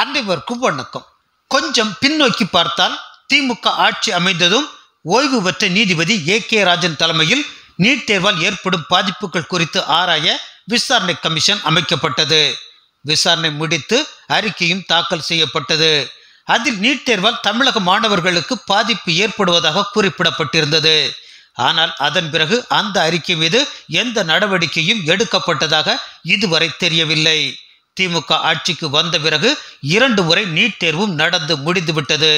அனைவருக்கும் வணக்கம் கொஞ்சம் பின்னோக்கி பார்த்தால் திமுக ஆட்சி அமைந்ததும் ஓய்வு பெற்ற நீதிபதி ஏ கே ராஜன் தலைமையில் நீட் தேர்வால் ஏற்படும் பாதிப்புகள் குறித்து ஆராய விசாரணை கமிஷன் அமைக்கப்பட்டது விசாரணை முடித்து அறிக்கையும் தாக்கல் செய்யப்பட்டது அதில் நீட் தேர்வால் தமிழக மாணவர்களுக்கு பாதிப்பு ஏற்படுவதாக குறிப்பிடப்பட்டிருந்தது ஆனால் அதன் பிறகு அந்த அறிக்கை மீது எந்த நடவடிக்கையும் எடுக்கப்பட்டதாக இதுவரை தெரியவில்லை திமுக ஆட்சிக்கு வந்த பிறகு இரண்டு முறை நீட் தேர்வும் நடந்து முடிந்துவிட்டது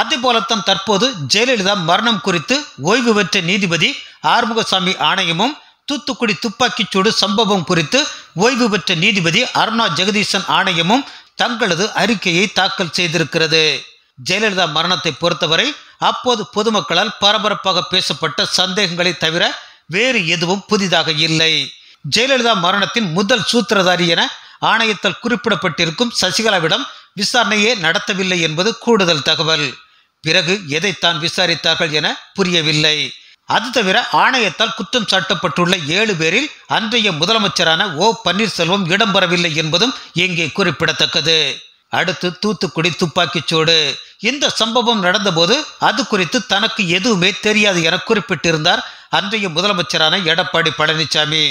அதேபோலத்தான் தற்போது ஜெயலலிதா மரணம் குறித்து ஓய்வு பெற்ற நீதிபதி ஆறுமுகசாமி ஆணையமும் தூத்துக்குடி துப்பாக்கிச்சூடு சம்பவம் குறித்து ஓய்வு பெற்ற நீதிபதி அருணா ஜெகதீசன் ஆணையமும் தங்களது அறிக்கையை தாக்கல் செய்திருக்கிறது ஜெயலலிதா மரணத்தை பொறுத்தவரை அப்போது பொதுமக்களால் பரபரப்பாக பேசப்பட்ட சந்தேகங்களை தவிர வேறு எதுவும் புதிதாக இல்லை ஜெயலலிதா மரணத்தின் முதல் சூத்திரதாரி என ஆணையத்தில் குறிப்பிடப்பட்டிருக்கும் சசிகலாவிடம் விசாரணையே நடத்தவில்லை என்பது கூடுதல் தகவல் பிறகு எதைத்தான் விசாரித்தார்கள் என புரியவில்லை அது தவிர ஆணையத்தால் குற்றம் சாட்டப்பட்டுள்ள ஏழு பேரில் அன்றைய முதலமைச்சரான ஓ பன்னீர்செல்வம் இடம்பெறவில்லை என்பதும் இங்கே குறிப்பிடத்தக்கது அடுத்து தூத்துக்குடி துப்பாக்கிச்சூடு இந்த சம்பவம் நடந்தபோது அது குறித்து தனக்கு எதுவுமே தெரியாது என குறிப்பிட்டிருந்தார் அன்றைய முதலமைச்சரான எடப்பாடி பழனிசாமி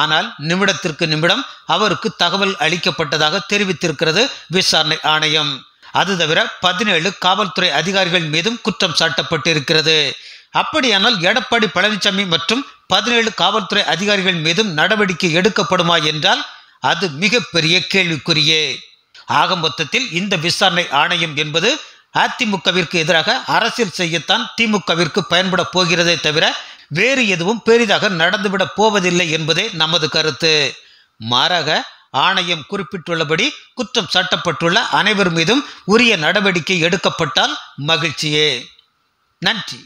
ஆனால் நிமிடத்திற்கு நிமிடம் அவருக்கு தகவல் அளிக்கப்பட்டதாக தெரிவித்திருக்கிறது விசாரணை ஆணையம் அது தவிர பதினேழு காவல்துறை அதிகாரிகள் மீதும் குற்றம் சாட்டப்பட்டிருக்கிறது அப்படியானால் எடப்பாடி பழனிசாமி மற்றும் பதினேழு காவல்துறை அதிகாரிகள் மீதும் நடவடிக்கை எடுக்கப்படுமா என்றால் அது மிகப்பெரிய கேள்விக்குரியே ஆக மொத்தத்தில் இந்த விசாரணை ஆணையம் என்பது அதிமுகவிற்கு எதிராக அரசியல் செய்யத்தான் திமுகவிற்கு பயன்பட போகிறதே தவிர வேறு எதுவும் பெரிதாக நடந்துவிடப் போவதில்லை என்பதே நமது கருத்து மாறாக ஆணையம் குறிப்பிட்டுள்ளபடி குற்றம் சாட்டப்பட்டுள்ள அனைவர் மீதும் உரிய நடவடிக்கை எடுக்கப்பட்டால் மகிழ்ச்சியே நன்றி